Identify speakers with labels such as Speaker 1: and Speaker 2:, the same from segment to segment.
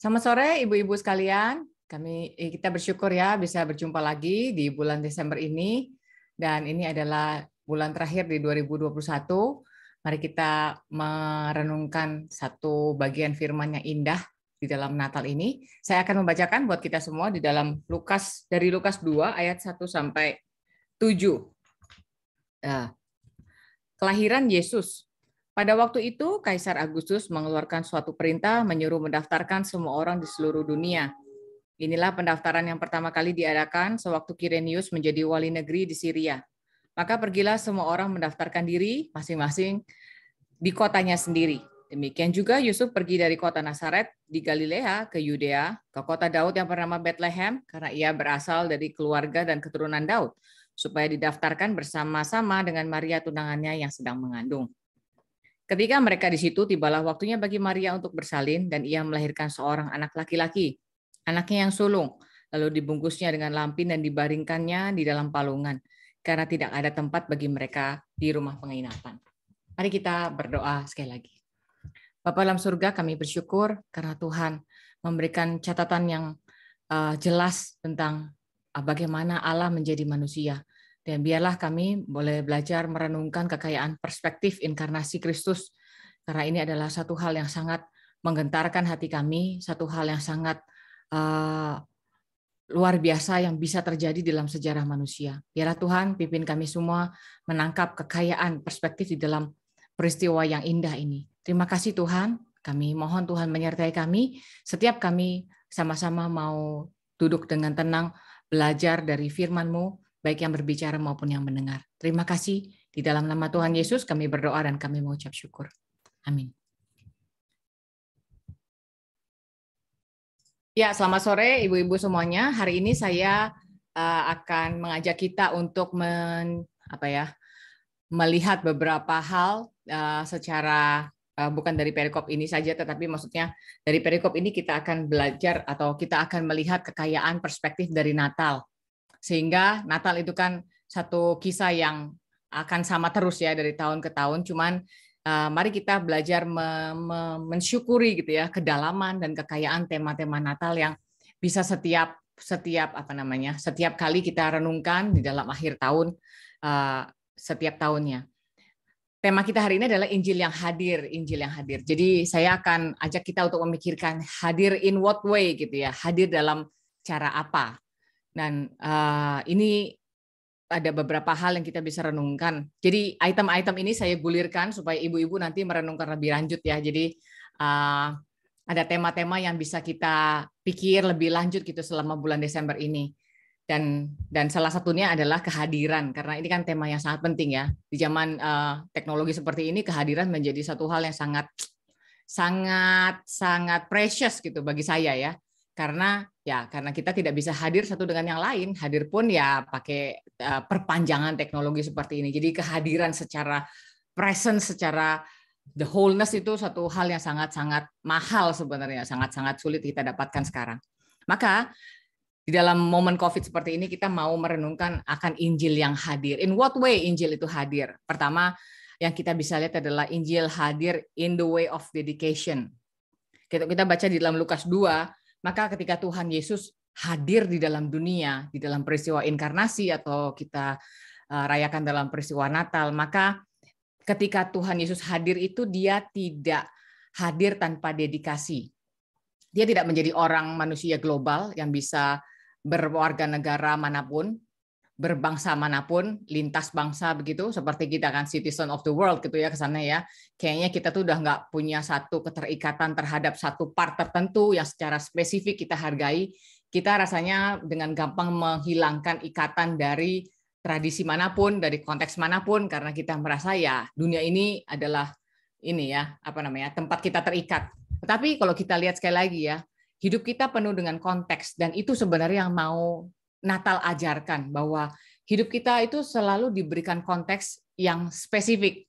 Speaker 1: Selamat sore ibu-ibu sekalian. Kami eh, kita bersyukur ya bisa berjumpa lagi di bulan Desember ini dan ini adalah bulan terakhir di 2021. Mari kita merenungkan satu bagian firman yang indah di dalam Natal ini. Saya akan membacakan buat kita semua di dalam Lukas dari Lukas 2 ayat 1 sampai 7. Nah, kelahiran Yesus pada waktu itu, Kaisar Agustus mengeluarkan suatu perintah menyuruh mendaftarkan semua orang di seluruh dunia. Inilah pendaftaran yang pertama kali diadakan sewaktu Kirenius menjadi wali negeri di Syria. Maka pergilah semua orang mendaftarkan diri masing-masing di kotanya sendiri. Demikian juga Yusuf pergi dari kota Nasaret di Galilea ke Yudea, ke kota Daud yang bernama Bethlehem, karena ia berasal dari keluarga dan keturunan Daud, supaya didaftarkan bersama-sama dengan Maria tunangannya yang sedang mengandung. Ketika mereka di situ, tibalah waktunya bagi Maria untuk bersalin dan ia melahirkan seorang anak laki-laki, anaknya yang sulung, lalu dibungkusnya dengan lampin dan dibaringkannya di dalam palungan, karena tidak ada tempat bagi mereka di rumah penginapan. Mari kita berdoa sekali lagi. Bapak dalam surga kami bersyukur karena Tuhan memberikan catatan yang eh, jelas tentang ah, bagaimana Allah menjadi manusia dan biarlah kami boleh belajar merenungkan kekayaan perspektif inkarnasi Kristus, karena ini adalah satu hal yang sangat menggentarkan hati kami, satu hal yang sangat uh, luar biasa yang bisa terjadi dalam sejarah manusia. Biarlah Tuhan pimpin kami semua menangkap kekayaan perspektif di dalam peristiwa yang indah ini. Terima kasih Tuhan, kami mohon Tuhan menyertai kami setiap kami sama-sama mau duduk dengan tenang, belajar dari firman-Mu, baik yang berbicara maupun yang mendengar. Terima kasih. Di dalam nama Tuhan Yesus kami berdoa dan kami mengucap syukur. Amin. Ya, selamat sore ibu-ibu semuanya. Hari ini saya eh, akan mengajak kita untuk men, apa ya, melihat beberapa hal eh, secara eh, bukan dari perikop ini saja, tetapi maksudnya dari perikop ini kita akan belajar atau kita akan melihat kekayaan perspektif dari Natal sehingga Natal itu kan satu kisah yang akan sama terus ya dari tahun ke tahun. Cuman eh, mari kita belajar me me mensyukuri gitu ya kedalaman dan kekayaan tema-tema Natal yang bisa setiap setiap apa namanya setiap kali kita renungkan di dalam akhir tahun eh, setiap tahunnya. Tema kita hari ini adalah Injil yang hadir, Injil yang hadir. Jadi saya akan ajak kita untuk memikirkan hadir in what way gitu ya, hadir dalam cara apa dan uh, ini ada beberapa hal yang kita bisa renungkan. Jadi item-item ini saya gulirkan supaya ibu-ibu nanti merenungkan lebih lanjut ya. Jadi uh, ada tema-tema yang bisa kita pikir lebih lanjut gitu selama bulan Desember ini. Dan dan salah satunya adalah kehadiran karena ini kan tema yang sangat penting ya. Di zaman uh, teknologi seperti ini kehadiran menjadi satu hal yang sangat sangat sangat precious gitu bagi saya ya karena ya karena kita tidak bisa hadir satu dengan yang lain hadir pun ya pakai uh, perpanjangan teknologi seperti ini jadi kehadiran secara presence secara the wholeness itu satu hal yang sangat-sangat mahal sebenarnya sangat-sangat sulit kita dapatkan sekarang maka di dalam momen COVID seperti ini kita mau merenungkan akan Injil yang hadir. In what way Injil itu hadir? Pertama, yang kita bisa lihat adalah Injil hadir in the way of dedication. Kita, kita baca di dalam Lukas 2, maka ketika Tuhan Yesus hadir di dalam dunia, di dalam peristiwa inkarnasi atau kita e, rayakan dalam peristiwa Natal, maka ketika Tuhan Yesus hadir itu dia tidak hadir tanpa dedikasi. Dia tidak menjadi orang manusia global yang bisa berwarga negara manapun, berbangsa manapun, lintas bangsa begitu, seperti kita kan citizen of the world gitu ya kesannya ya. Kayaknya kita tuh udah nggak punya satu keterikatan terhadap satu part tertentu yang secara spesifik kita hargai. Kita rasanya dengan gampang menghilangkan ikatan dari tradisi manapun, dari konteks manapun, karena kita merasa ya dunia ini adalah ini ya apa namanya tempat kita terikat. Tetapi kalau kita lihat sekali lagi ya, hidup kita penuh dengan konteks dan itu sebenarnya yang mau Natal ajarkan bahwa hidup kita itu selalu diberikan konteks yang spesifik.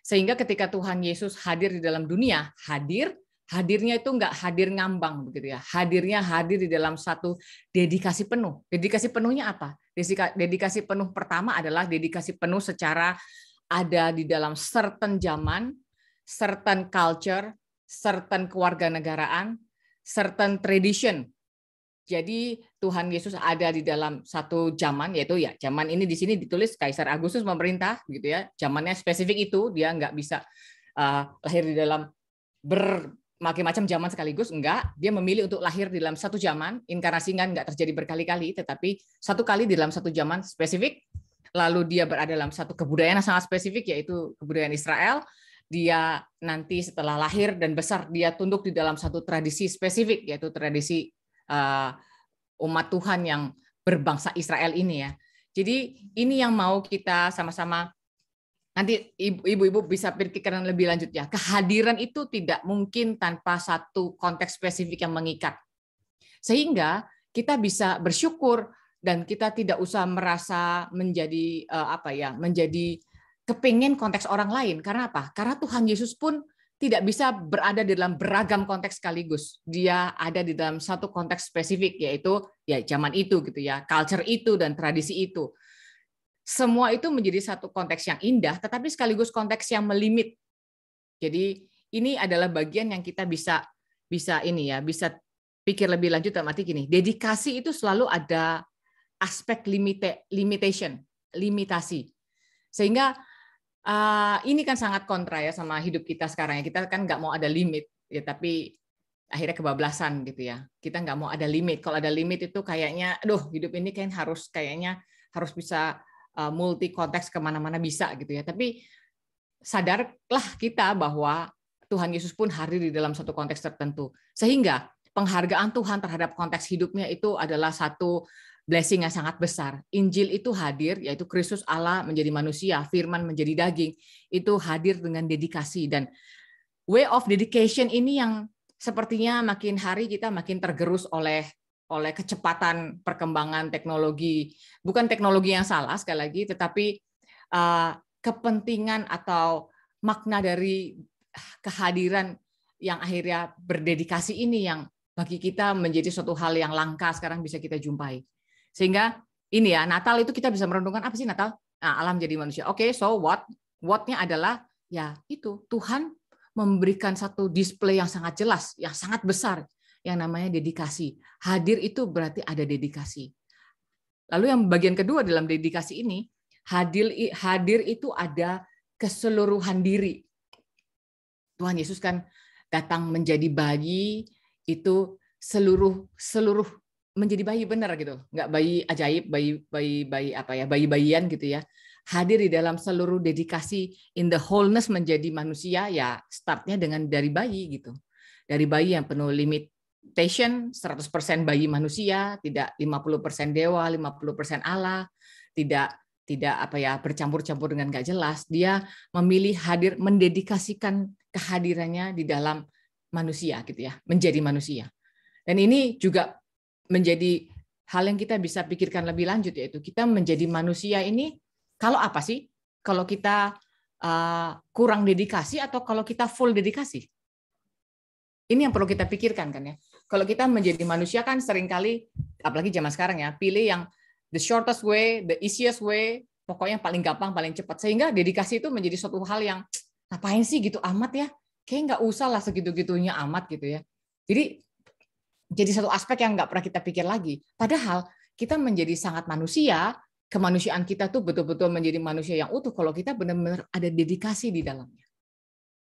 Speaker 1: Sehingga ketika Tuhan Yesus hadir di dalam dunia, hadir, hadirnya itu enggak hadir ngambang begitu ya. Hadirnya hadir di dalam satu dedikasi penuh. Dedikasi penuhnya apa? Dedikasi penuh pertama adalah dedikasi penuh secara ada di dalam certain zaman, certain culture, certain kewarganegaraan, certain tradition jadi Tuhan Yesus ada di dalam satu zaman yaitu ya zaman ini di sini ditulis Kaisar Agustus memerintah gitu ya. Zamannya spesifik itu dia nggak bisa uh, lahir di dalam ber macam zaman sekaligus enggak dia memilih untuk lahir di dalam satu zaman inkarnasi kan enggak terjadi berkali-kali tetapi satu kali di dalam satu zaman spesifik lalu dia berada dalam satu kebudayaan yang sangat spesifik yaitu kebudayaan Israel dia nanti setelah lahir dan besar dia tunduk di dalam satu tradisi spesifik yaitu tradisi uh, umat Tuhan yang berbangsa Israel ini ya. Jadi ini yang mau kita sama-sama nanti ibu-ibu bisa pikirkan lebih lanjut ya. Kehadiran itu tidak mungkin tanpa satu konteks spesifik yang mengikat. Sehingga kita bisa bersyukur dan kita tidak usah merasa menjadi eh, apa ya, menjadi kepingin konteks orang lain. Karena apa? Karena Tuhan Yesus pun tidak bisa berada di dalam beragam konteks sekaligus. Dia ada di dalam satu konteks spesifik yaitu ya zaman itu gitu ya, culture itu dan tradisi itu. Semua itu menjadi satu konteks yang indah tetapi sekaligus konteks yang melimit. Jadi ini adalah bagian yang kita bisa bisa ini ya, bisa pikir lebih lanjut dalam mati gini. Dedikasi itu selalu ada aspek limite limitation, limitasi. Sehingga uh, ini kan sangat kontra ya sama hidup kita sekarang ya. Kita kan nggak mau ada limit ya, tapi akhirnya kebablasan gitu ya. Kita nggak mau ada limit. Kalau ada limit itu kayaknya, aduh hidup ini kan harus kayaknya harus bisa uh, multi konteks kemana-mana bisa gitu ya. Tapi sadarlah kita bahwa Tuhan Yesus pun hadir di dalam satu konteks tertentu. Sehingga penghargaan Tuhan terhadap konteks hidupnya itu adalah satu blessing yang sangat besar. Injil itu hadir, yaitu Kristus Allah menjadi manusia, firman menjadi daging, itu hadir dengan dedikasi. Dan way of dedication ini yang sepertinya makin hari kita makin tergerus oleh oleh kecepatan perkembangan teknologi. Bukan teknologi yang salah sekali lagi, tetapi uh, kepentingan atau makna dari kehadiran yang akhirnya berdedikasi ini yang bagi kita menjadi suatu hal yang langka sekarang bisa kita jumpai. Sehingga ini ya, Natal itu kita bisa merenungkan apa sih Natal? Nah, alam jadi manusia. Oke, okay, so what? whatnya adalah ya itu Tuhan memberikan satu display yang sangat jelas, yang sangat besar yang namanya dedikasi. Hadir itu berarti ada dedikasi. Lalu yang bagian kedua dalam dedikasi ini, hadir hadir itu ada keseluruhan diri. Tuhan Yesus kan datang menjadi bayi itu seluruh seluruh menjadi bayi benar gitu nggak bayi ajaib bayi bayi bayi apa ya bayi bayian gitu ya hadir di dalam seluruh dedikasi in the wholeness menjadi manusia ya startnya dengan dari bayi gitu dari bayi yang penuh limitation 100% bayi manusia tidak 50% dewa 50% Allah tidak tidak apa ya bercampur-campur dengan gak jelas dia memilih hadir mendedikasikan kehadirannya di dalam manusia gitu ya menjadi manusia dan ini juga menjadi hal yang kita bisa pikirkan lebih lanjut yaitu kita menjadi manusia ini kalau apa sih? Kalau kita uh, kurang dedikasi atau kalau kita full dedikasi? Ini yang perlu kita pikirkan kan ya. Kalau kita menjadi manusia kan seringkali apalagi zaman sekarang ya, pilih yang the shortest way, the easiest way, pokoknya yang paling gampang, paling cepat. Sehingga dedikasi itu menjadi suatu hal yang ngapain sih gitu amat ya? Kayak nggak usah lah segitu-gitunya amat gitu ya. Jadi jadi satu aspek yang nggak pernah kita pikir lagi. Padahal kita menjadi sangat manusia, kemanusiaan kita tuh betul-betul menjadi manusia yang utuh kalau kita benar-benar ada dedikasi di dalamnya.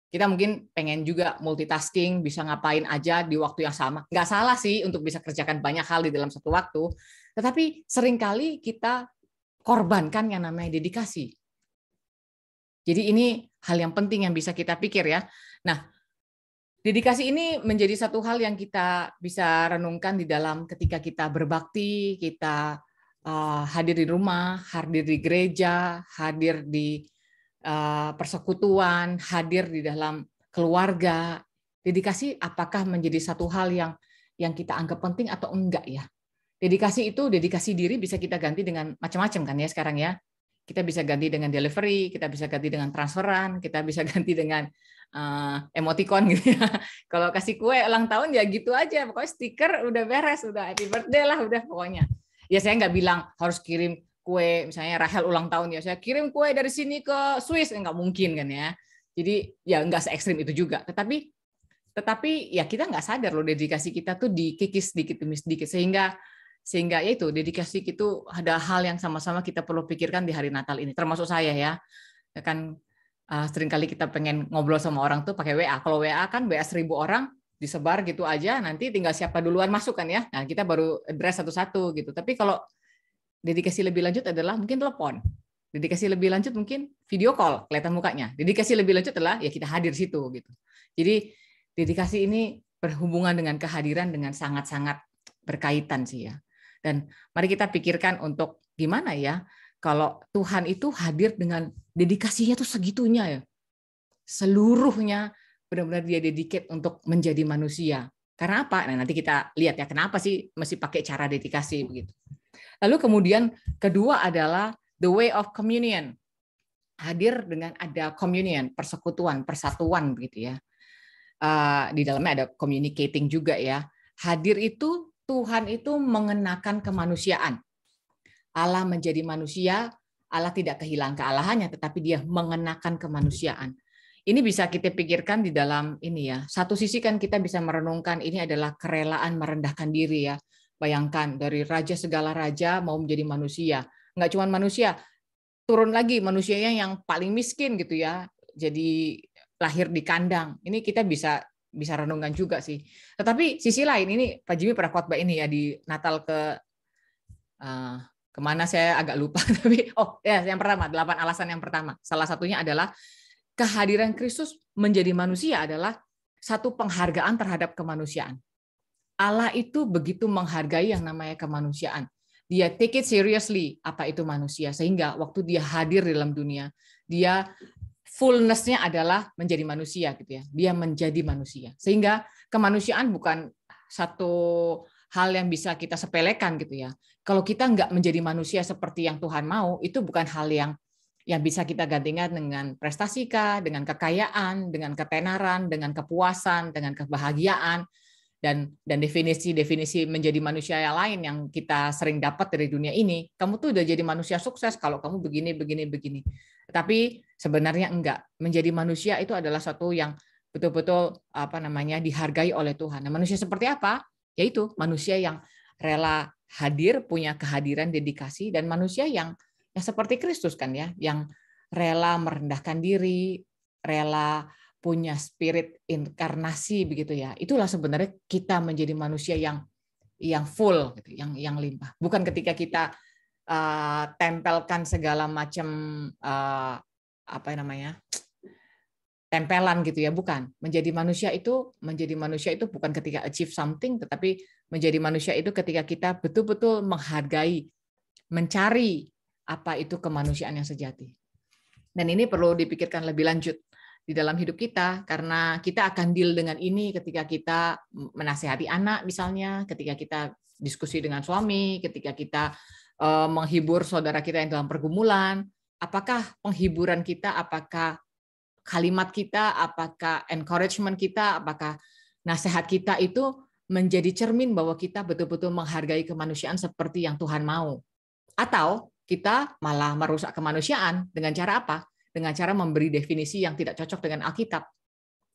Speaker 1: Kita mungkin pengen juga multitasking, bisa ngapain aja di waktu yang sama. Nggak salah sih untuk bisa kerjakan banyak hal di dalam satu waktu, tetapi seringkali kita korbankan yang namanya dedikasi. Jadi ini hal yang penting yang bisa kita pikir ya. Nah, Dedikasi ini menjadi satu hal yang kita bisa renungkan di dalam ketika kita berbakti, kita eh, hadir di rumah, hadir di gereja, hadir di eh, persekutuan, hadir di dalam keluarga. Dedikasi apakah menjadi satu hal yang yang kita anggap penting atau enggak ya? Dedikasi itu dedikasi diri bisa kita ganti dengan macam-macam kan ya sekarang ya. Kita bisa ganti dengan delivery, kita bisa ganti dengan transferan, kita bisa ganti dengan uh, emoticon gitu ya. Kalau kasih kue ulang tahun ya gitu aja, pokoknya stiker udah beres, udah happy birthday lah udah pokoknya. Ya saya nggak bilang harus kirim kue misalnya Rahel ulang tahun ya saya kirim kue dari sini ke Swiss nggak mungkin kan ya. Jadi ya nggak se ekstrim itu juga. Tetapi tetapi ya kita nggak sadar loh dedikasi kita tuh dikikis sedikit demi sedikit sehingga sehingga ya itu dedikasi itu ada hal yang sama-sama kita perlu pikirkan di hari Natal ini termasuk saya ya, ya kan uh, eh, kali kita pengen ngobrol sama orang tuh pakai WA. Kalau WA kan WA seribu orang disebar gitu aja, nanti tinggal siapa duluan masuk kan ya. Nah kita baru address satu-satu gitu. Tapi kalau dedikasi lebih lanjut adalah mungkin telepon. Dedikasi lebih lanjut mungkin video call, kelihatan mukanya. Dedikasi lebih lanjut adalah ya kita hadir situ gitu. Jadi dedikasi ini berhubungan dengan kehadiran dengan sangat-sangat berkaitan sih ya. Dan mari kita pikirkan untuk gimana ya kalau Tuhan itu hadir dengan dedikasinya tuh segitunya ya. Seluruhnya benar-benar dia dedicate untuk menjadi manusia. Karena apa? Nah, nanti kita lihat ya kenapa sih mesti pakai cara dedikasi begitu. Lalu kemudian kedua adalah the way of communion. Hadir dengan ada communion, persekutuan, persatuan begitu ya. Uh, di dalamnya ada communicating juga ya. Hadir itu Tuhan itu mengenakan kemanusiaan. Allah menjadi manusia, Allah tidak kehilangan kealahannya, tetapi dia mengenakan kemanusiaan. Ini bisa kita pikirkan di dalam ini ya. Satu sisi kan kita bisa merenungkan ini adalah kerelaan merendahkan diri ya. Bayangkan dari raja segala raja mau menjadi manusia. Nggak cuma manusia, turun lagi manusianya yang paling miskin gitu ya. Jadi lahir di kandang. Ini kita bisa bisa renungkan juga sih. Tetapi sisi lain ini Pak Jimmy pernah khotbah ini ya di Natal ke uh, kemana saya agak lupa tapi oh ya yang pertama delapan alasan yang pertama salah satunya adalah kehadiran Kristus menjadi manusia adalah satu penghargaan terhadap kemanusiaan Allah itu begitu menghargai yang namanya kemanusiaan dia take it seriously apa itu manusia sehingga waktu dia hadir di dalam dunia dia fullnessnya adalah menjadi manusia gitu ya dia menjadi manusia sehingga kemanusiaan bukan satu hal yang bisa kita sepelekan gitu ya. Kalau kita nggak menjadi manusia seperti yang Tuhan mau, itu bukan hal yang yang bisa kita gantikan dengan prestasi kah, dengan kekayaan, dengan ketenaran, dengan kepuasan, dengan kebahagiaan, dan dan definisi-definisi menjadi manusia yang lain yang kita sering dapat dari dunia ini. Kamu tuh udah jadi manusia sukses kalau kamu begini begini begini. Tapi sebenarnya enggak. Menjadi manusia itu adalah satu yang betul-betul apa namanya dihargai oleh Tuhan. Nah, manusia seperti apa? Yaitu manusia yang rela hadir, punya kehadiran, dedikasi, dan manusia yang yang seperti Kristus kan ya, yang rela merendahkan diri, rela punya spirit inkarnasi begitu ya. Itulah sebenarnya kita menjadi manusia yang yang full, gitu, yang yang limpah. Bukan ketika kita uh, tempelkan segala macam uh, apa namanya tempelan gitu ya, bukan. Menjadi manusia itu menjadi manusia itu bukan ketika achieve something, tetapi menjadi manusia itu ketika kita betul-betul menghargai, mencari apa itu kemanusiaan yang sejati. Dan ini perlu dipikirkan lebih lanjut di dalam hidup kita karena kita akan deal dengan ini ketika kita menasehati anak misalnya, ketika kita diskusi dengan suami, ketika kita eh, menghibur saudara kita yang dalam pergumulan, apakah penghiburan kita, apakah kalimat kita, apakah encouragement kita, apakah nasihat kita itu menjadi cermin bahwa kita betul-betul menghargai kemanusiaan seperti yang Tuhan mau. Atau kita malah merusak kemanusiaan dengan cara apa? Dengan cara memberi definisi yang tidak cocok dengan Alkitab.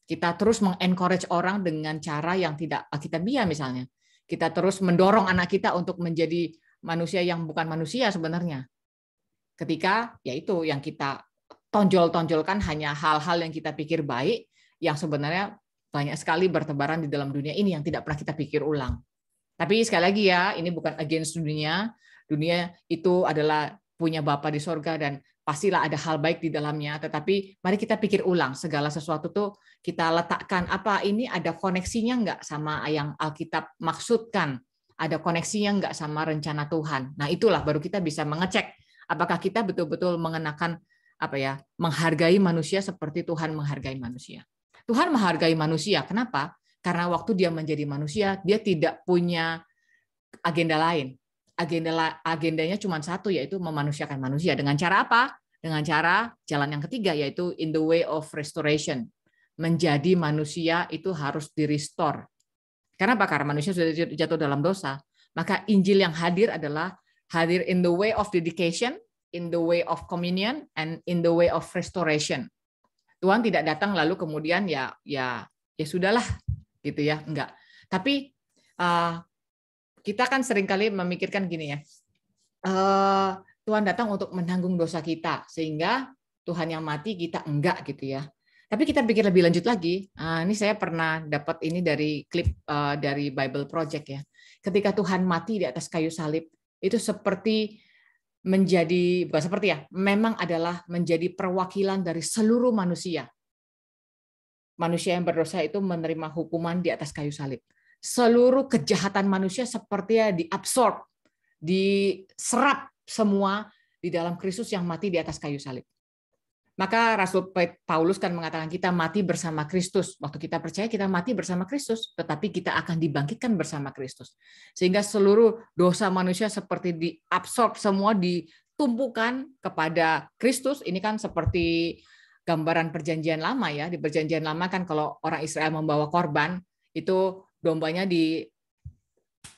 Speaker 1: Kita terus mengencourage orang dengan cara yang tidak Alkitabiah misalnya. Kita terus mendorong anak kita untuk menjadi manusia yang bukan manusia sebenarnya. Ketika yaitu yang kita tonjol-tonjolkan hanya hal-hal yang kita pikir baik, yang sebenarnya banyak sekali bertebaran di dalam dunia ini yang tidak pernah kita pikir ulang. Tapi sekali lagi ya, ini bukan against dunia. Dunia itu adalah punya Bapa di sorga dan pastilah ada hal baik di dalamnya. Tetapi mari kita pikir ulang segala sesuatu tuh kita letakkan apa ini ada koneksinya nggak sama yang Alkitab maksudkan? Ada koneksinya nggak sama rencana Tuhan? Nah itulah baru kita bisa mengecek apakah kita betul-betul mengenakan apa ya menghargai manusia seperti Tuhan menghargai manusia. Tuhan menghargai manusia. Kenapa? Karena waktu dia menjadi manusia, dia tidak punya agenda lain. Agenda agendanya cuma satu yaitu memanusiakan manusia dengan cara apa? Dengan cara jalan yang ketiga yaitu in the way of restoration. Menjadi manusia itu harus di-restore. Karena apa? Karena manusia sudah jatuh dalam dosa. Maka Injil yang hadir adalah hadir in the way of dedication in the way of communion and in the way of restoration. Tuhan tidak datang lalu kemudian ya ya ya sudahlah gitu ya enggak. Tapi uh, kita kan seringkali memikirkan gini ya. Uh, Tuhan datang untuk menanggung dosa kita sehingga Tuhan yang mati kita enggak gitu ya. Tapi kita pikir lebih lanjut lagi. Uh, ini saya pernah dapat ini dari klip uh, dari Bible Project ya. Ketika Tuhan mati di atas kayu salib itu seperti menjadi bukan seperti ya, memang adalah menjadi perwakilan dari seluruh manusia. Manusia yang berdosa itu menerima hukuman di atas kayu salib. Seluruh kejahatan manusia seperti ya diabsorb, diserap semua di dalam Kristus yang mati di atas kayu salib. Maka Rasul Paulus kan mengatakan kita mati bersama Kristus. Waktu kita percaya kita mati bersama Kristus, tetapi kita akan dibangkitkan bersama Kristus. Sehingga seluruh dosa manusia seperti diabsorb semua ditumpukan kepada Kristus. Ini kan seperti gambaran perjanjian lama ya. Di perjanjian lama kan kalau orang Israel membawa korban, itu dombanya di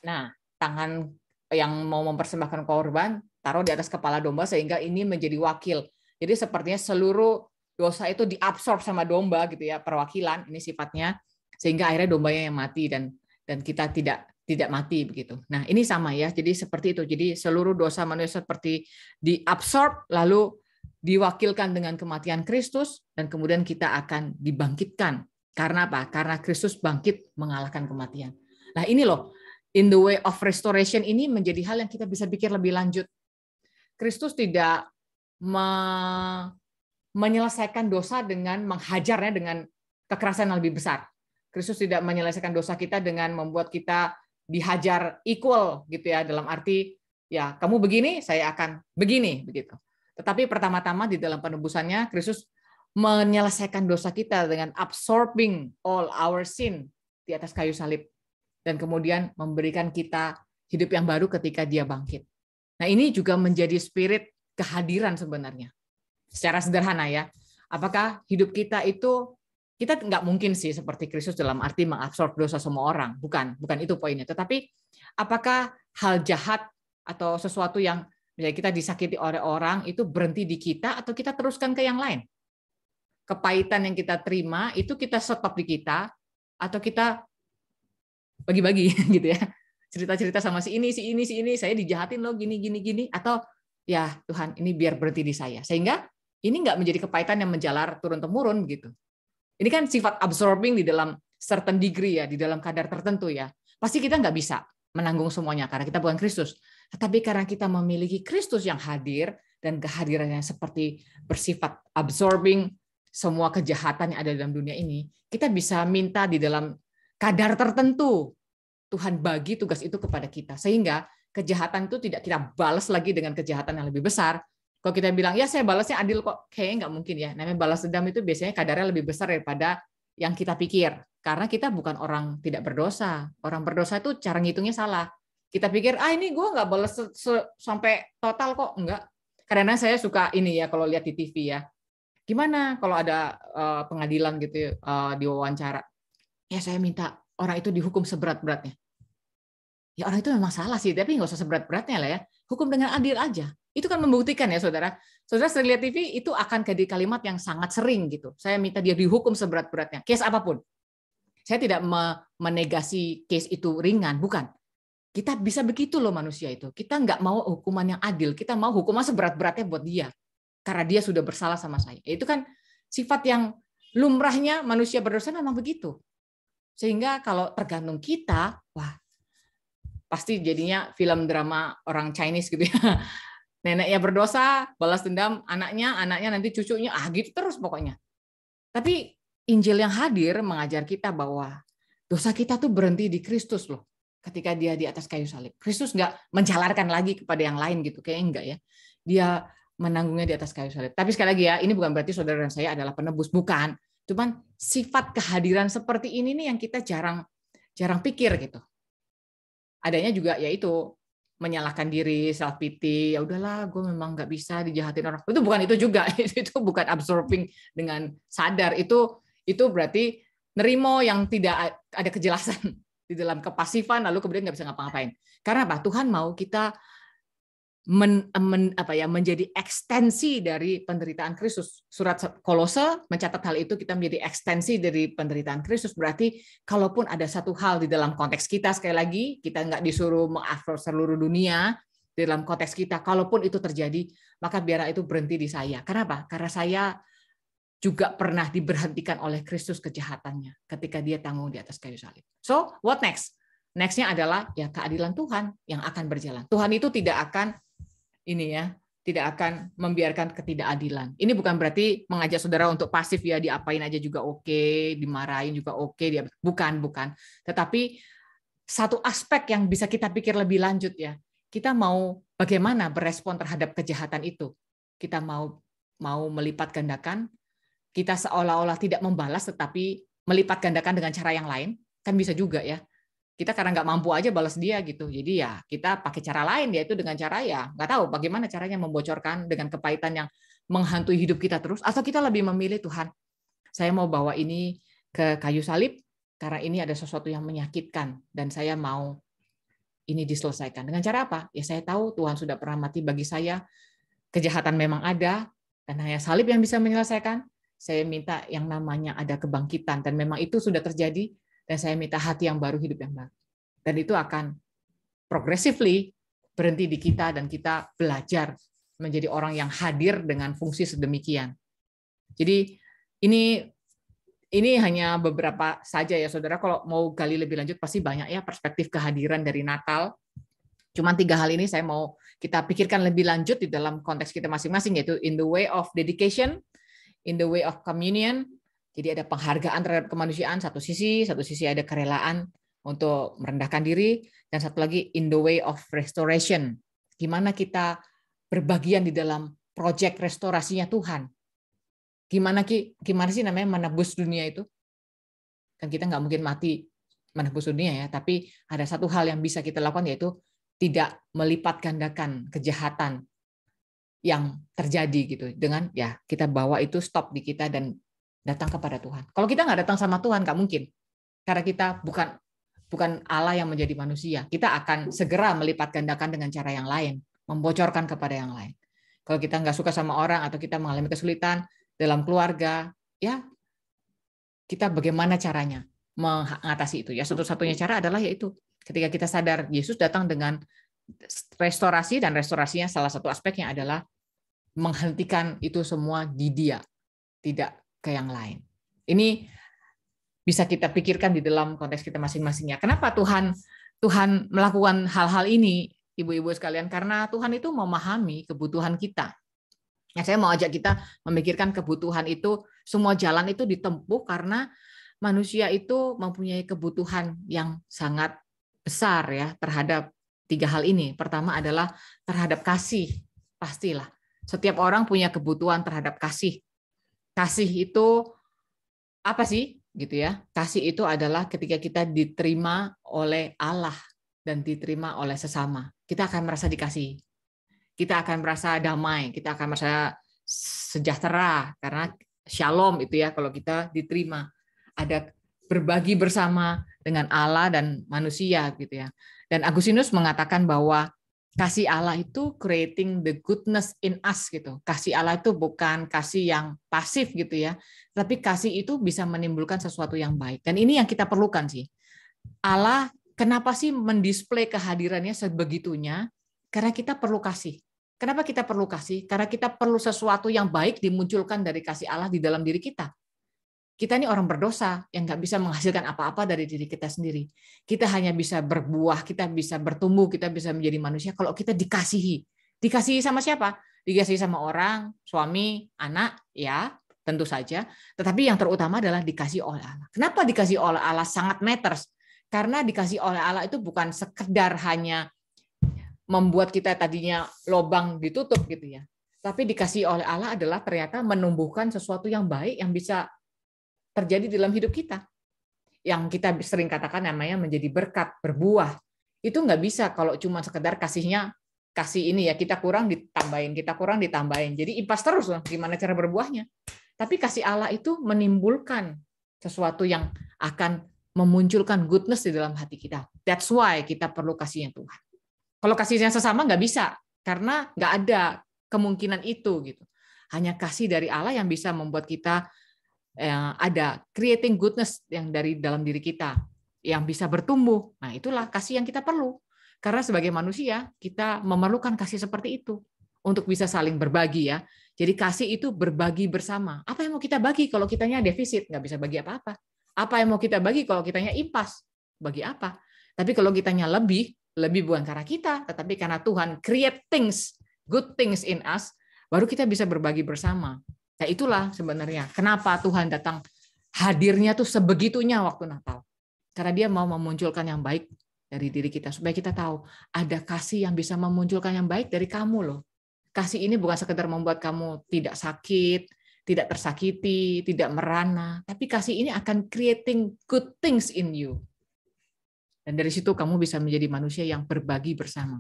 Speaker 1: nah, tangan yang mau mempersembahkan korban taruh di atas kepala domba sehingga ini menjadi wakil jadi sepertinya seluruh dosa itu diabsorb sama domba gitu ya perwakilan ini sifatnya sehingga akhirnya dombanya yang mati dan dan kita tidak tidak mati begitu. Nah ini sama ya. Jadi seperti itu. Jadi seluruh dosa manusia seperti diabsorb lalu diwakilkan dengan kematian Kristus dan kemudian kita akan dibangkitkan. Karena apa? Karena Kristus bangkit mengalahkan kematian. Nah ini loh in the way of restoration ini menjadi hal yang kita bisa pikir lebih lanjut. Kristus tidak me menyelesaikan dosa dengan menghajarnya dengan kekerasan yang lebih besar. Kristus tidak menyelesaikan dosa kita dengan membuat kita dihajar equal gitu ya dalam arti ya kamu begini saya akan begini begitu. Tetapi pertama-tama di dalam penebusannya Kristus menyelesaikan dosa kita dengan absorbing all our sin di atas kayu salib dan kemudian memberikan kita hidup yang baru ketika dia bangkit. Nah, ini juga menjadi spirit kehadiran sebenarnya. Secara sederhana ya, apakah hidup kita itu kita nggak mungkin sih seperti Kristus dalam arti mengabsorb dosa semua orang, bukan, bukan itu poinnya. Tetapi apakah hal jahat atau sesuatu yang misalnya kita disakiti oleh orang itu berhenti di kita atau kita teruskan ke yang lain? Kepahitan yang kita terima itu kita stop di kita atau kita bagi-bagi gitu ya. Cerita-cerita sama si ini, si ini, si ini, saya dijahatin loh gini gini gini atau ya Tuhan ini biar berhenti di saya. Sehingga ini nggak menjadi kepahitan yang menjalar turun-temurun begitu. Ini kan sifat absorbing di dalam certain degree ya, di dalam kadar tertentu ya. Pasti kita nggak bisa menanggung semuanya karena kita bukan Kristus. Tetapi karena kita memiliki Kristus yang hadir dan kehadirannya seperti bersifat absorbing semua kejahatan yang ada dalam dunia ini, kita bisa minta di dalam kadar tertentu Tuhan bagi tugas itu kepada kita sehingga kejahatan itu tidak kita balas lagi dengan kejahatan yang lebih besar. Kalau kita bilang, ya saya balasnya adil kok, kayaknya nggak mungkin ya. Namanya balas dendam itu biasanya kadarnya lebih besar daripada yang kita pikir. Karena kita bukan orang tidak berdosa. Orang berdosa itu cara ngitungnya salah. Kita pikir, ah ini gue nggak balas sampai total kok. Enggak. Karena saya suka ini ya, kalau lihat di TV ya. Gimana kalau ada eh, pengadilan gitu uh, diwawancara? Ya saya minta orang itu dihukum seberat-beratnya ya orang itu memang salah sih, tapi nggak usah seberat-beratnya lah ya. Hukum dengan adil aja. Itu kan membuktikan ya saudara. Saudara sering lihat TV itu akan jadi kalimat yang sangat sering gitu. Saya minta dia dihukum seberat-beratnya, case apapun. Saya tidak menegasi case itu ringan, bukan. Kita bisa begitu loh manusia itu. Kita nggak mau hukuman yang adil, kita mau hukuman seberat-beratnya buat dia. Karena dia sudah bersalah sama saya. Ya, itu kan sifat yang lumrahnya manusia berdosa memang begitu. Sehingga kalau tergantung kita, wah pasti jadinya film drama orang Chinese gitu ya. Neneknya berdosa, balas dendam anaknya, anaknya nanti cucunya, ah gitu terus pokoknya. Tapi Injil yang hadir mengajar kita bahwa dosa kita tuh berhenti di Kristus loh. Ketika dia di atas kayu salib. Kristus nggak menjalarkan lagi kepada yang lain gitu, kayaknya enggak ya. Dia menanggungnya di atas kayu salib. Tapi sekali lagi ya, ini bukan berarti saudara dan saya adalah penebus, bukan. Cuman sifat kehadiran seperti ini nih yang kita jarang jarang pikir gitu adanya juga yaitu menyalahkan diri, self pity, ya udahlah gue memang nggak bisa dijahatin orang. Itu bukan itu juga, itu bukan absorbing dengan sadar. Itu itu berarti nerimo yang tidak ada kejelasan di dalam kepasifan lalu kemudian nggak bisa ngapa-ngapain. Karena apa? Tuhan mau kita men, men, apa ya menjadi ekstensi dari penderitaan Kristus. Surat Kolose mencatat hal itu kita menjadi ekstensi dari penderitaan Kristus. Berarti kalaupun ada satu hal di dalam konteks kita sekali lagi kita nggak disuruh mengafrol seluruh dunia di dalam konteks kita. Kalaupun itu terjadi maka biara itu berhenti di saya. Kenapa? Karena saya juga pernah diberhentikan oleh Kristus kejahatannya ketika dia tanggung di atas kayu salib. So what next? Nextnya adalah ya keadilan Tuhan yang akan berjalan. Tuhan itu tidak akan ini ya tidak akan membiarkan ketidakadilan. Ini bukan berarti mengajak saudara untuk pasif ya diapain aja juga oke, dimarahin juga oke, bukan bukan. Tetapi satu aspek yang bisa kita pikir lebih lanjut ya. Kita mau bagaimana berespon terhadap kejahatan itu? Kita mau mau melipat gandakan, kita seolah-olah tidak membalas tetapi melipat gandakan dengan cara yang lain, kan bisa juga ya kita karena nggak mampu aja balas dia gitu. Jadi ya kita pakai cara lain yaitu dengan cara ya nggak tahu bagaimana caranya membocorkan dengan kepahitan yang menghantui hidup kita terus atau kita lebih memilih Tuhan. Saya mau bawa ini ke kayu salib karena ini ada sesuatu yang menyakitkan dan saya mau ini diselesaikan. Dengan cara apa? Ya saya tahu Tuhan sudah pernah mati bagi saya. Kejahatan memang ada dan hanya salib yang bisa menyelesaikan. Saya minta yang namanya ada kebangkitan dan memang itu sudah terjadi dan saya minta hati yang baru, hidup yang baru. Dan itu akan progressively berhenti di kita dan kita belajar menjadi orang yang hadir dengan fungsi sedemikian. Jadi ini ini hanya beberapa saja ya saudara. Kalau mau gali lebih lanjut pasti banyak ya perspektif kehadiran dari Natal. Cuma tiga hal ini saya mau kita pikirkan lebih lanjut di dalam konteks kita masing-masing yaitu in the way of dedication, in the way of communion, jadi ada penghargaan terhadap kemanusiaan satu sisi, satu sisi ada kerelaan untuk merendahkan diri, dan satu lagi in the way of restoration. Gimana kita berbagian di dalam proyek restorasinya Tuhan. Gimana ki, gimana sih namanya menebus dunia itu? Kan kita nggak mungkin mati menebus dunia ya, tapi ada satu hal yang bisa kita lakukan yaitu tidak melipat gandakan kejahatan yang terjadi gitu dengan ya kita bawa itu stop di kita dan datang kepada Tuhan. Kalau kita nggak datang sama Tuhan, nggak mungkin. Karena kita bukan bukan Allah yang menjadi manusia. Kita akan segera melipat gandakan dengan cara yang lain, membocorkan kepada yang lain. Kalau kita nggak suka sama orang atau kita mengalami kesulitan dalam keluarga, ya kita bagaimana caranya mengatasi itu? Ya satu-satunya cara adalah yaitu ketika kita sadar Yesus datang dengan restorasi dan restorasinya salah satu aspeknya adalah menghentikan itu semua di dia. Tidak ke yang lain. Ini bisa kita pikirkan di dalam konteks kita masing-masing ya. Kenapa Tuhan Tuhan melakukan hal-hal ini, ibu-ibu sekalian? Karena Tuhan itu memahami kebutuhan kita. Ya, saya mau ajak kita memikirkan kebutuhan itu, semua jalan itu ditempuh karena manusia itu mempunyai kebutuhan yang sangat besar ya terhadap tiga hal ini. Pertama adalah terhadap kasih, pastilah. Setiap orang punya kebutuhan terhadap kasih kasih itu apa sih gitu ya kasih itu adalah ketika kita diterima oleh Allah dan diterima oleh sesama kita akan merasa dikasih kita akan merasa damai kita akan merasa sejahtera karena shalom itu ya kalau kita diterima ada berbagi bersama dengan Allah dan manusia gitu ya dan Agustinus mengatakan bahwa kasih Allah itu creating the goodness in us gitu. Kasih Allah itu bukan kasih yang pasif gitu ya, tapi kasih itu bisa menimbulkan sesuatu yang baik. Dan ini yang kita perlukan sih. Allah kenapa sih mendisplay kehadirannya sebegitunya? Karena kita perlu kasih. Kenapa kita perlu kasih? Karena kita perlu sesuatu yang baik dimunculkan dari kasih Allah di dalam diri kita kita ini orang berdosa yang nggak bisa menghasilkan apa-apa dari diri kita sendiri. Kita hanya bisa berbuah, kita bisa bertumbuh, kita bisa menjadi manusia kalau kita dikasihi. Dikasihi sama siapa? Dikasihi sama orang, suami, anak, ya tentu saja. Tetapi yang terutama adalah dikasih oleh Allah. Kenapa dikasih oleh Allah sangat matters? Karena dikasih oleh Allah itu bukan sekedar hanya membuat kita tadinya lobang ditutup gitu ya. Tapi dikasih oleh Allah adalah ternyata menumbuhkan sesuatu yang baik yang bisa terjadi dalam hidup kita. Yang kita sering katakan namanya menjadi berkat, berbuah. Itu nggak bisa kalau cuma sekedar kasihnya kasih ini ya kita kurang ditambahin, kita kurang ditambahin. Jadi impas terus loh gimana cara berbuahnya. Tapi kasih Allah itu menimbulkan sesuatu yang akan memunculkan goodness di dalam hati kita. That's why kita perlu kasihnya Tuhan. Kalau kasihnya sesama nggak bisa karena nggak ada kemungkinan itu gitu. Hanya kasih dari Allah yang bisa membuat kita Eh, ada creating goodness yang dari dalam diri kita yang bisa bertumbuh. Nah, itulah kasih yang kita perlu. Karena sebagai manusia, kita memerlukan kasih seperti itu untuk bisa saling berbagi ya. Jadi kasih itu berbagi bersama. Apa yang mau kita bagi kalau kitanya defisit? Nggak bisa bagi apa-apa. Apa yang mau kita bagi kalau kitanya impas? Bagi apa? Tapi kalau kitanya lebih, lebih bukan karena kita, tetapi karena Tuhan create things, good things in us, baru kita bisa berbagi bersama. Nah itulah sebenarnya kenapa Tuhan datang hadirnya tuh sebegitunya waktu Natal. Karena dia mau memunculkan yang baik dari diri kita. Supaya kita tahu ada kasih yang bisa memunculkan yang baik dari kamu loh. Kasih ini bukan sekedar membuat kamu tidak sakit, tidak tersakiti, tidak merana. Tapi kasih ini akan creating good things in you. Dan dari situ kamu bisa menjadi manusia yang berbagi bersama.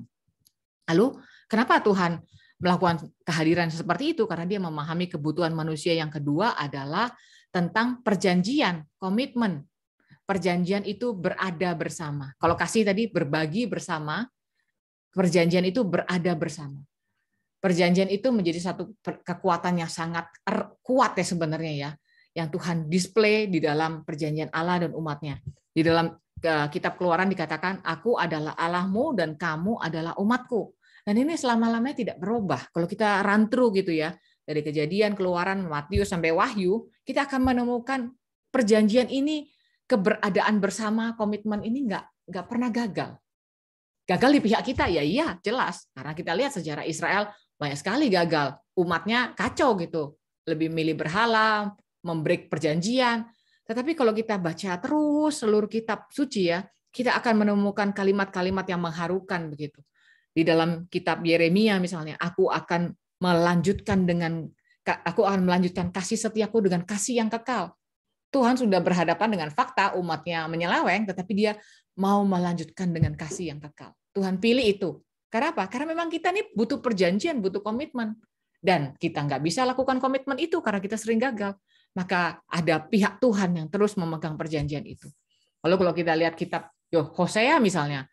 Speaker 1: Lalu, kenapa Tuhan melakukan kehadiran seperti itu karena dia memahami kebutuhan manusia yang kedua adalah tentang perjanjian, komitmen. Perjanjian itu berada bersama. Kalau kasih tadi berbagi bersama, perjanjian itu berada bersama. Perjanjian itu menjadi satu kekuatan yang sangat er, kuat ya sebenarnya ya, yang Tuhan display di dalam perjanjian Allah dan umatnya. Di dalam eh, kitab keluaran dikatakan, aku adalah Allahmu dan kamu adalah umatku dan ini selama-lamanya tidak berubah. Kalau kita run through gitu ya, dari kejadian keluaran Matius sampai Wahyu, kita akan menemukan perjanjian ini, keberadaan bersama, komitmen ini nggak nggak pernah gagal. Gagal di pihak kita ya iya jelas karena kita lihat sejarah Israel banyak sekali gagal umatnya kacau gitu lebih milih berhala membreak perjanjian tetapi kalau kita baca terus seluruh kitab suci ya kita akan menemukan kalimat-kalimat yang mengharukan begitu di dalam kitab Yeremia misalnya, aku akan melanjutkan dengan aku akan melanjutkan kasih setiaku dengan kasih yang kekal. Tuhan sudah berhadapan dengan fakta umatnya menyeleweng, tetapi dia mau melanjutkan dengan kasih yang kekal. Tuhan pilih itu. Karena apa? Karena memang kita nih butuh perjanjian, butuh komitmen. Dan kita nggak bisa lakukan komitmen itu karena kita sering gagal. Maka ada pihak Tuhan yang terus memegang perjanjian itu. Lalu kalau kita lihat kitab Yo Hosea misalnya,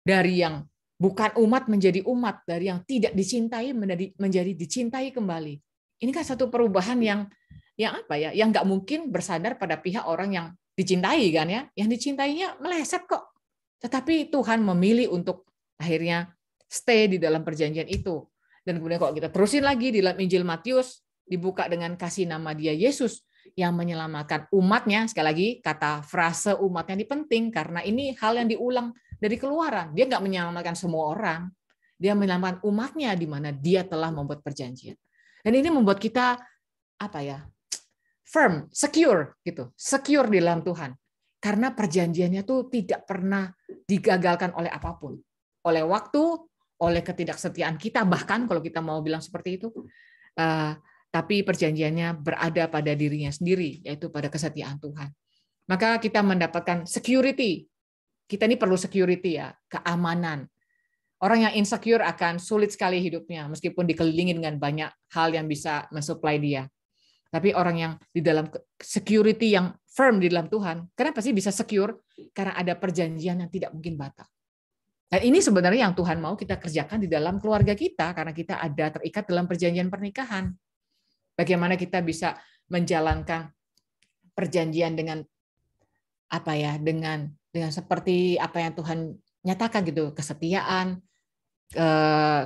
Speaker 1: dari yang Bukan umat menjadi umat dari yang tidak dicintai menjadi, menjadi dicintai kembali. Ini kan satu perubahan yang yang apa ya? Yang nggak mungkin bersandar pada pihak orang yang dicintai kan ya? Yang dicintainya meleset kok. Tetapi Tuhan memilih untuk akhirnya stay di dalam perjanjian itu. Dan kemudian kalau kita terusin lagi di dalam Injil Matius dibuka dengan kasih nama Dia Yesus yang menyelamatkan umatnya. Sekali lagi kata frase umatnya ini penting karena ini hal yang diulang dari keluaran. Dia nggak menyelamatkan semua orang. Dia menyelamatkan umatnya di mana dia telah membuat perjanjian. Dan ini membuat kita apa ya? firm, secure gitu. Secure di dalam Tuhan. Karena perjanjiannya tuh tidak pernah digagalkan oleh apapun. Oleh waktu, oleh ketidaksetiaan kita bahkan kalau kita mau bilang seperti itu. Uh, tapi perjanjiannya berada pada dirinya sendiri, yaitu pada kesetiaan Tuhan. Maka kita mendapatkan security kita ini perlu security ya, keamanan. Orang yang insecure akan sulit sekali hidupnya meskipun dikelilingi dengan banyak hal yang bisa mensuplai dia. Tapi orang yang di dalam security yang firm di dalam Tuhan, kenapa sih bisa secure? Karena ada perjanjian yang tidak mungkin batal. Dan ini sebenarnya yang Tuhan mau kita kerjakan di dalam keluarga kita karena kita ada terikat dalam perjanjian pernikahan. Bagaimana kita bisa menjalankan perjanjian dengan apa ya, dengan ya seperti apa yang Tuhan nyatakan gitu kesetiaan ke,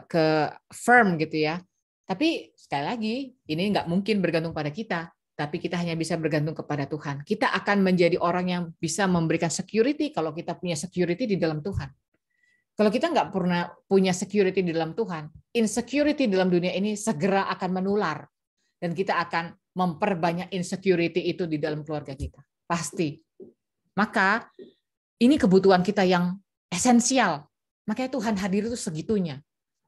Speaker 1: ke firm gitu ya tapi sekali lagi ini nggak mungkin bergantung pada kita tapi kita hanya bisa bergantung kepada Tuhan kita akan menjadi orang yang bisa memberikan security kalau kita punya security di dalam Tuhan kalau kita nggak pernah punya security di dalam Tuhan, insecurity dalam dunia ini segera akan menular dan kita akan memperbanyak insecurity itu di dalam keluarga kita. Pasti. Maka ini kebutuhan kita yang esensial. Makanya Tuhan hadir itu segitunya.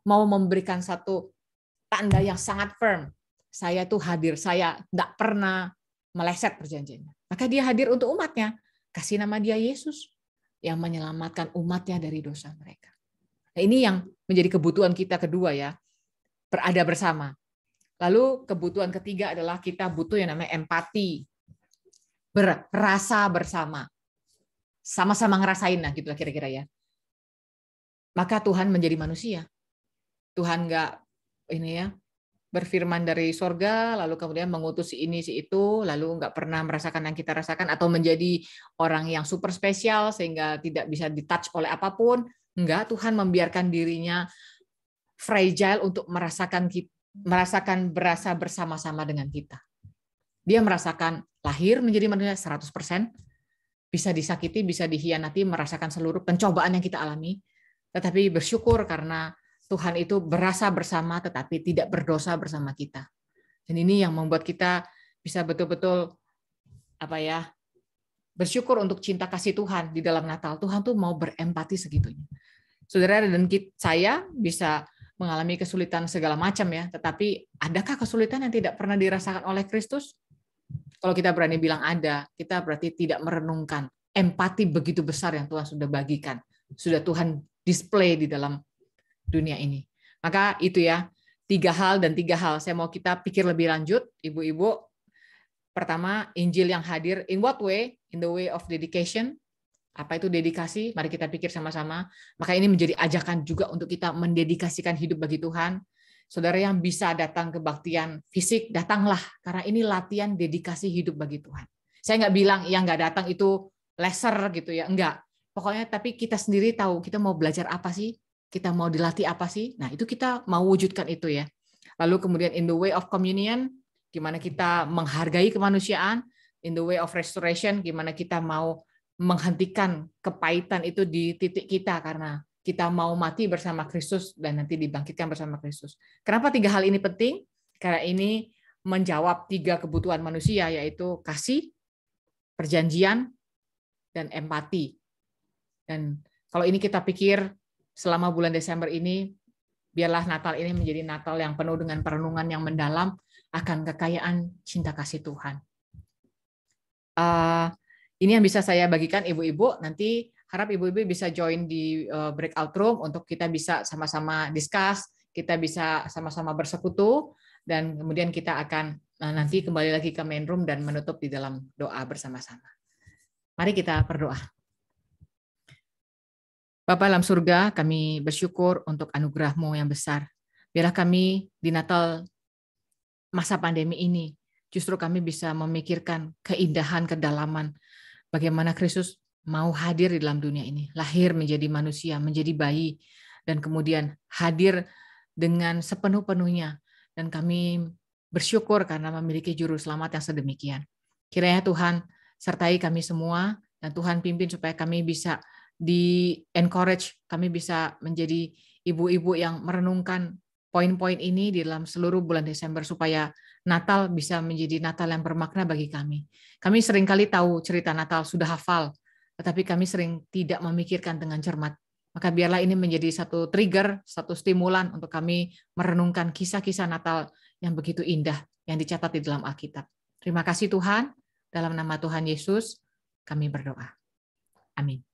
Speaker 1: Mau memberikan satu tanda yang sangat firm. Saya tuh hadir, saya tidak pernah meleset perjanjiannya. Maka dia hadir untuk umatnya. Kasih nama dia Yesus yang menyelamatkan umatnya dari dosa mereka. Nah, ini yang menjadi kebutuhan kita kedua ya. Berada bersama. Lalu kebutuhan ketiga adalah kita butuh yang namanya empati. Berasa bersama sama-sama ngerasain lah gitu kira-kira ya. Maka Tuhan menjadi manusia. Tuhan nggak ini ya berfirman dari sorga, lalu kemudian mengutus si ini si itu, lalu nggak pernah merasakan yang kita rasakan atau menjadi orang yang super spesial sehingga tidak bisa ditouch oleh apapun. Enggak, Tuhan membiarkan dirinya fragile untuk merasakan merasakan berasa bersama-sama dengan kita. Dia merasakan lahir menjadi manusia 100%, bisa disakiti, bisa dihianati, merasakan seluruh pencobaan yang kita alami, tetapi bersyukur karena Tuhan itu berasa bersama tetapi tidak berdosa bersama kita. Dan ini yang membuat kita bisa betul-betul apa ya? bersyukur untuk cinta kasih Tuhan di dalam Natal. Tuhan tuh mau berempati segitunya. Saudara dan saya bisa mengalami kesulitan segala macam ya, tetapi adakah kesulitan yang tidak pernah dirasakan oleh Kristus? Kalau kita berani bilang ada, kita berarti tidak merenungkan empati begitu besar yang Tuhan sudah bagikan, sudah Tuhan display di dalam dunia ini. Maka itu ya, tiga hal dan tiga hal. Saya mau kita pikir lebih lanjut, ibu-ibu. Pertama, Injil yang hadir. In what way? In the way of dedication. Apa itu dedikasi? Mari kita pikir sama-sama. Maka ini menjadi ajakan juga untuk kita mendedikasikan hidup bagi Tuhan. Saudara yang bisa datang kebaktian fisik, datanglah. Karena ini latihan dedikasi hidup bagi Tuhan. Saya nggak bilang yang nggak datang itu lesser gitu ya, enggak. Pokoknya tapi kita sendiri tahu kita mau belajar apa sih, kita mau dilatih apa sih. Nah itu kita mau wujudkan itu ya. Lalu kemudian in the way of communion, gimana kita menghargai kemanusiaan, in the way of restoration, gimana kita mau menghentikan kepahitan itu di titik kita karena kita mau mati bersama Kristus dan nanti dibangkitkan bersama Kristus. Kenapa tiga hal ini penting? Karena ini menjawab tiga kebutuhan manusia yaitu kasih, perjanjian, dan empati. Dan kalau ini kita pikir selama bulan Desember ini, biarlah Natal ini menjadi Natal yang penuh dengan perenungan yang mendalam akan kekayaan cinta kasih Tuhan. Uh, ini yang bisa saya bagikan ibu-ibu nanti harap ibu-ibu bisa join di eh, breakout room untuk kita bisa sama-sama discuss, kita bisa sama-sama bersekutu, dan kemudian kita akan eh, nanti kembali lagi ke main room dan menutup di dalam doa bersama-sama. Mari kita berdoa. Bapak dalam surga, kami bersyukur untuk anugerahmu yang besar. Biarlah kami di Natal masa pandemi ini, justru kami bisa memikirkan keindahan, kedalaman, bagaimana Kristus mau hadir di dalam dunia ini, lahir menjadi manusia, menjadi bayi, dan kemudian hadir dengan sepenuh-penuhnya. Dan kami bersyukur karena memiliki juru selamat yang sedemikian. Kiranya Tuhan sertai kami semua dan Tuhan pimpin supaya kami bisa di encourage, kami bisa menjadi ibu-ibu yang merenungkan poin-poin ini di dalam seluruh bulan Desember supaya Natal bisa menjadi Natal yang bermakna bagi kami. Kami seringkali tahu cerita Natal, sudah hafal, tetapi kami sering tidak memikirkan dengan cermat. Maka biarlah ini menjadi satu trigger, satu stimulan untuk kami merenungkan kisah-kisah Natal yang begitu indah yang dicatat di dalam Alkitab. Terima kasih Tuhan, dalam nama Tuhan Yesus kami berdoa. Amin.